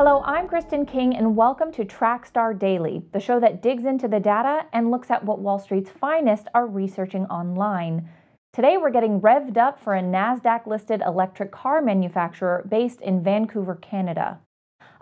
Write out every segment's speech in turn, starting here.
Hello, I'm Kristen King, and welcome to Trackstar Daily, the show that digs into the data and looks at what Wall Street's finest are researching online. Today, we're getting revved up for a NASDAQ listed electric car manufacturer based in Vancouver, Canada.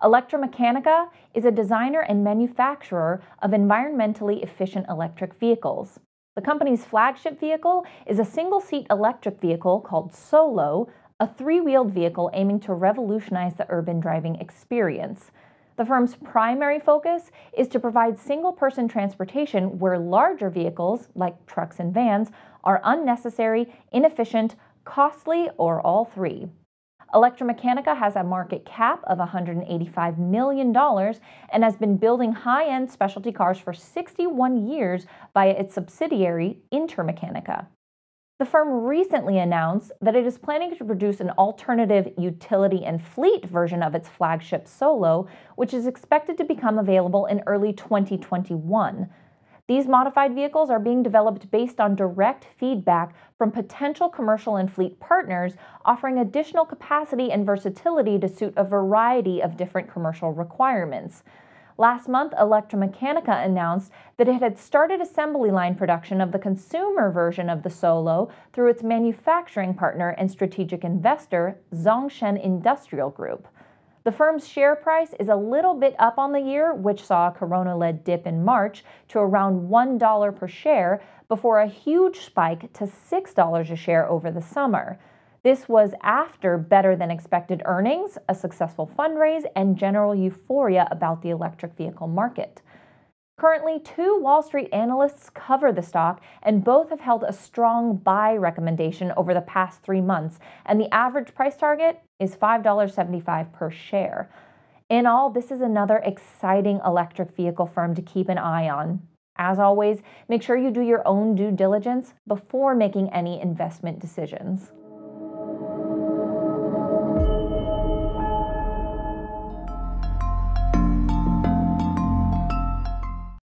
Electromechanica is a designer and manufacturer of environmentally efficient electric vehicles. The company's flagship vehicle is a single seat electric vehicle called Solo, a three wheeled vehicle aiming to revolutionize the urban driving experience. The firm's primary focus is to provide single person transportation where larger vehicles, like trucks and vans, are unnecessary, inefficient, costly, or all three. Electromechanica has a market cap of $185 million and has been building high end specialty cars for 61 years via its subsidiary, Intermechanica. The firm recently announced that it is planning to produce an alternative utility and fleet version of its flagship Solo, which is expected to become available in early 2021. These modified vehicles are being developed based on direct feedback from potential commercial and fleet partners, offering additional capacity and versatility to suit a variety of different commercial requirements. Last month, Electromechanica announced that it had started assembly line production of the consumer version of the Solo through its manufacturing partner and strategic investor, Zongshen Industrial Group. The firm's share price is a little bit up on the year, which saw a corona led dip in March to around $1 per share before a huge spike to $6 a share over the summer. This was after better than expected earnings, a successful fundraise, and general euphoria about the electric vehicle market. Currently, two Wall Street analysts cover the stock, and both have held a strong buy recommendation over the past three months, and the average price target is $5.75 per share. In all, this is another exciting electric vehicle firm to keep an eye on. As always, make sure you do your own due diligence before making any investment decisions.